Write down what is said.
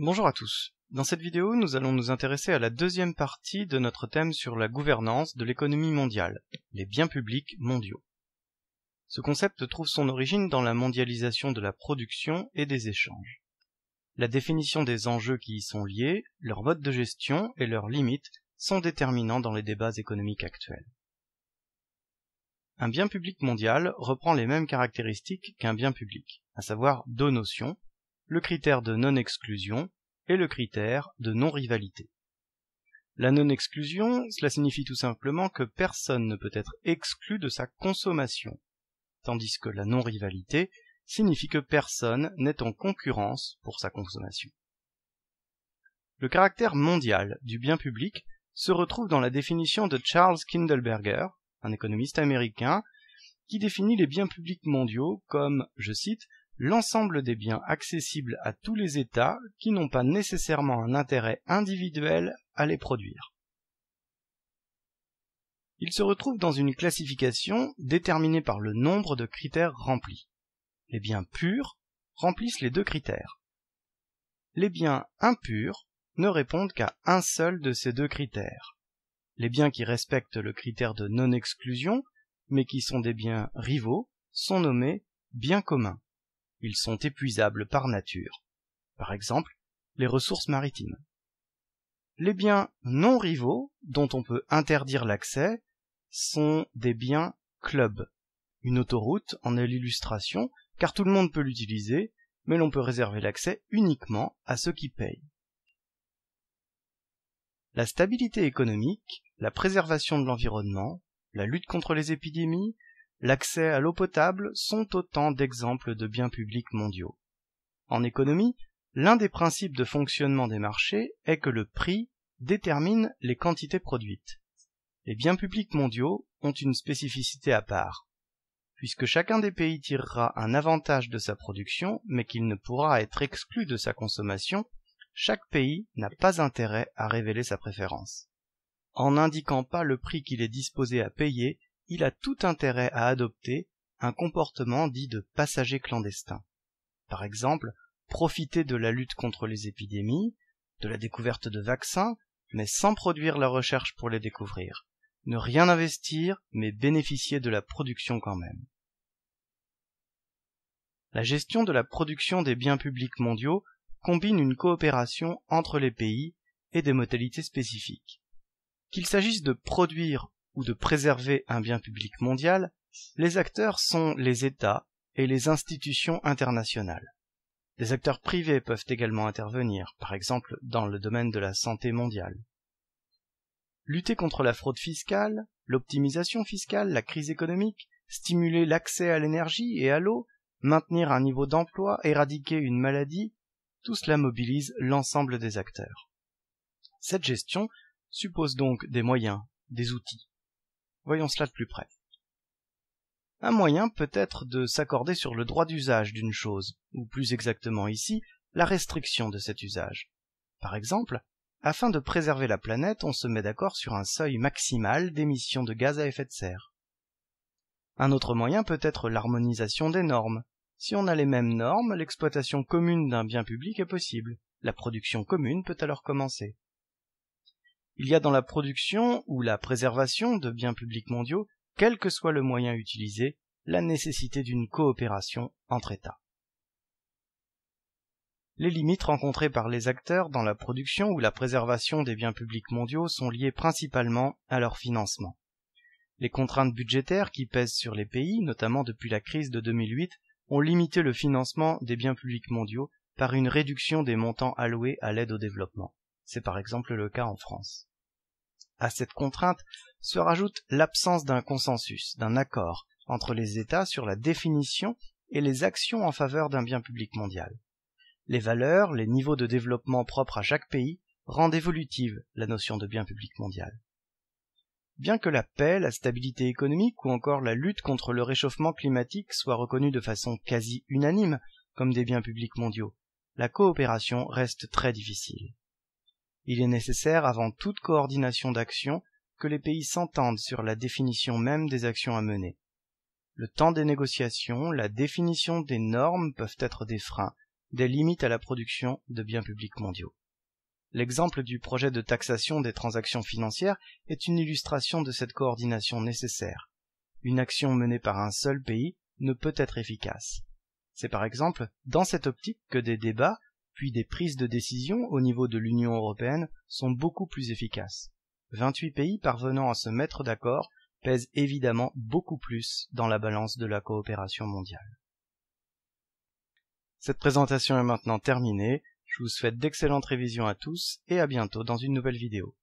Bonjour à tous. Dans cette vidéo, nous allons nous intéresser à la deuxième partie de notre thème sur la gouvernance de l'économie mondiale, les biens publics mondiaux. Ce concept trouve son origine dans la mondialisation de la production et des échanges. La définition des enjeux qui y sont liés, leur mode de gestion et leurs limites sont déterminants dans les débats économiques actuels. Un bien public mondial reprend les mêmes caractéristiques qu'un bien public, à savoir deux notions, le critère de non-exclusion et le critère de non-rivalité. La non-exclusion, cela signifie tout simplement que personne ne peut être exclu de sa consommation, tandis que la non-rivalité signifie que personne n'est en concurrence pour sa consommation. Le caractère mondial du bien public se retrouve dans la définition de Charles Kindleberger, un économiste américain, qui définit les biens publics mondiaux comme, je cite, l'ensemble des biens accessibles à tous les États qui n'ont pas nécessairement un intérêt individuel à les produire. Ils se retrouvent dans une classification déterminée par le nombre de critères remplis. Les biens purs remplissent les deux critères. Les biens impurs ne répondent qu'à un seul de ces deux critères. Les biens qui respectent le critère de non-exclusion, mais qui sont des biens rivaux, sont nommés biens communs ils sont épuisables par nature. Par exemple, les ressources maritimes. Les biens non rivaux, dont on peut interdire l'accès, sont des biens club. Une autoroute en est l'illustration, car tout le monde peut l'utiliser, mais l'on peut réserver l'accès uniquement à ceux qui payent. La stabilité économique, la préservation de l'environnement, la lutte contre les épidémies, l'accès à l'eau potable sont autant d'exemples de biens publics mondiaux. En économie, l'un des principes de fonctionnement des marchés est que le prix détermine les quantités produites. Les biens publics mondiaux ont une spécificité à part, puisque chacun des pays tirera un avantage de sa production, mais qu'il ne pourra être exclu de sa consommation, chaque pays n'a pas intérêt à révéler sa préférence. En n'indiquant pas le prix qu'il est disposé à payer, il a tout intérêt à adopter un comportement dit de passager clandestin par exemple profiter de la lutte contre les épidémies de la découverte de vaccins mais sans produire la recherche pour les découvrir ne rien investir mais bénéficier de la production quand même la gestion de la production des biens publics mondiaux combine une coopération entre les pays et des modalités spécifiques qu'il s'agisse de produire ou de préserver un bien public mondial, les acteurs sont les États et les institutions internationales. Les acteurs privés peuvent également intervenir, par exemple dans le domaine de la santé mondiale. Lutter contre la fraude fiscale, l'optimisation fiscale, la crise économique, stimuler l'accès à l'énergie et à l'eau, maintenir un niveau d'emploi, éradiquer une maladie, tout cela mobilise l'ensemble des acteurs. Cette gestion suppose donc des moyens, des outils. Voyons cela de plus près. Un moyen peut être de s'accorder sur le droit d'usage d'une chose, ou plus exactement ici, la restriction de cet usage. Par exemple, afin de préserver la planète, on se met d'accord sur un seuil maximal d'émissions de gaz à effet de serre. Un autre moyen peut être l'harmonisation des normes. Si on a les mêmes normes, l'exploitation commune d'un bien public est possible. La production commune peut alors commencer. Il y a dans la production ou la préservation de biens publics mondiaux, quel que soit le moyen utilisé, la nécessité d'une coopération entre États. Les limites rencontrées par les acteurs dans la production ou la préservation des biens publics mondiaux sont liées principalement à leur financement. Les contraintes budgétaires qui pèsent sur les pays, notamment depuis la crise de 2008, ont limité le financement des biens publics mondiaux par une réduction des montants alloués à l'aide au développement. C'est par exemple le cas en France. À cette contrainte se rajoute l'absence d'un consensus, d'un accord entre les États sur la définition et les actions en faveur d'un bien public mondial. Les valeurs, les niveaux de développement propres à chaque pays rendent évolutive la notion de bien public mondial. Bien que la paix, la stabilité économique ou encore la lutte contre le réchauffement climatique soient reconnues de façon quasi unanime comme des biens publics mondiaux, la coopération reste très difficile il est nécessaire avant toute coordination d'action que les pays s'entendent sur la définition même des actions à mener. Le temps des négociations, la définition des normes peuvent être des freins, des limites à la production de biens publics mondiaux. L'exemple du projet de taxation des transactions financières est une illustration de cette coordination nécessaire. Une action menée par un seul pays ne peut être efficace. C'est par exemple dans cette optique que des débats puis des prises de décision au niveau de l'Union européenne sont beaucoup plus efficaces. 28 pays parvenant à se mettre d'accord pèsent évidemment beaucoup plus dans la balance de la coopération mondiale. Cette présentation est maintenant terminée, je vous souhaite d'excellentes révisions à tous et à bientôt dans une nouvelle vidéo.